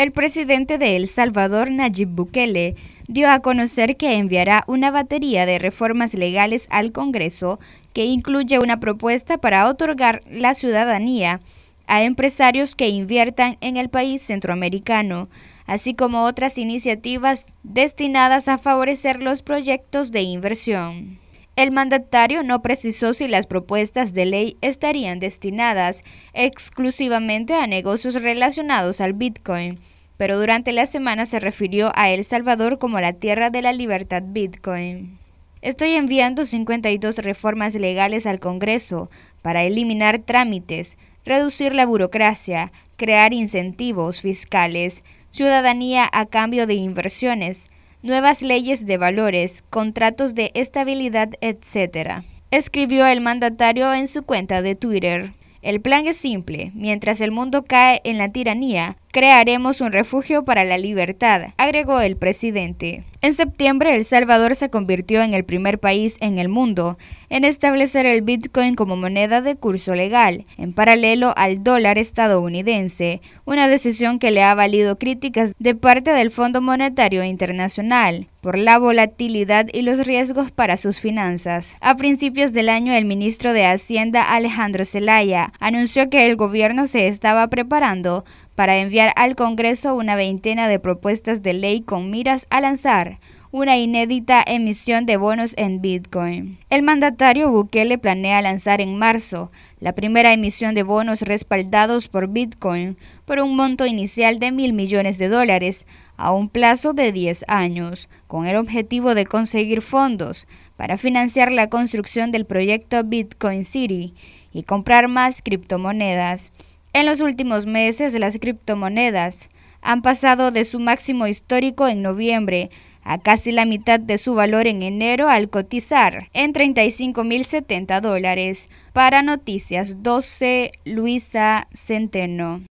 El presidente de El Salvador, Nayib Bukele, dio a conocer que enviará una batería de reformas legales al Congreso que incluye una propuesta para otorgar la ciudadanía a empresarios que inviertan en el país centroamericano, así como otras iniciativas destinadas a favorecer los proyectos de inversión. El mandatario no precisó si las propuestas de ley estarían destinadas exclusivamente a negocios relacionados al Bitcoin, pero durante la semana se refirió a El Salvador como la tierra de la libertad Bitcoin. Estoy enviando 52 reformas legales al Congreso para eliminar trámites, reducir la burocracia, crear incentivos fiscales, ciudadanía a cambio de inversiones, nuevas leyes de valores, contratos de estabilidad, etc. Escribió el mandatario en su cuenta de Twitter. El plan es simple, mientras el mundo cae en la tiranía, Crearemos un refugio para la libertad, agregó el presidente. En septiembre, El Salvador se convirtió en el primer país en el mundo en establecer el Bitcoin como moneda de curso legal, en paralelo al dólar estadounidense, una decisión que le ha valido críticas de parte del Fondo Monetario Internacional por la volatilidad y los riesgos para sus finanzas. A principios del año, el ministro de Hacienda Alejandro Zelaya anunció que el gobierno se estaba preparando para enviar al Congreso una veintena de propuestas de ley con miras a lanzar una inédita emisión de bonos en Bitcoin. El mandatario Bukele planea lanzar en marzo la primera emisión de bonos respaldados por Bitcoin por un monto inicial de mil millones de dólares a un plazo de 10 años, con el objetivo de conseguir fondos para financiar la construcción del proyecto Bitcoin City y comprar más criptomonedas. En los últimos meses, las criptomonedas han pasado de su máximo histórico en noviembre a casi la mitad de su valor en enero al cotizar en 35.070 dólares. Para Noticias 12, Luisa Centeno.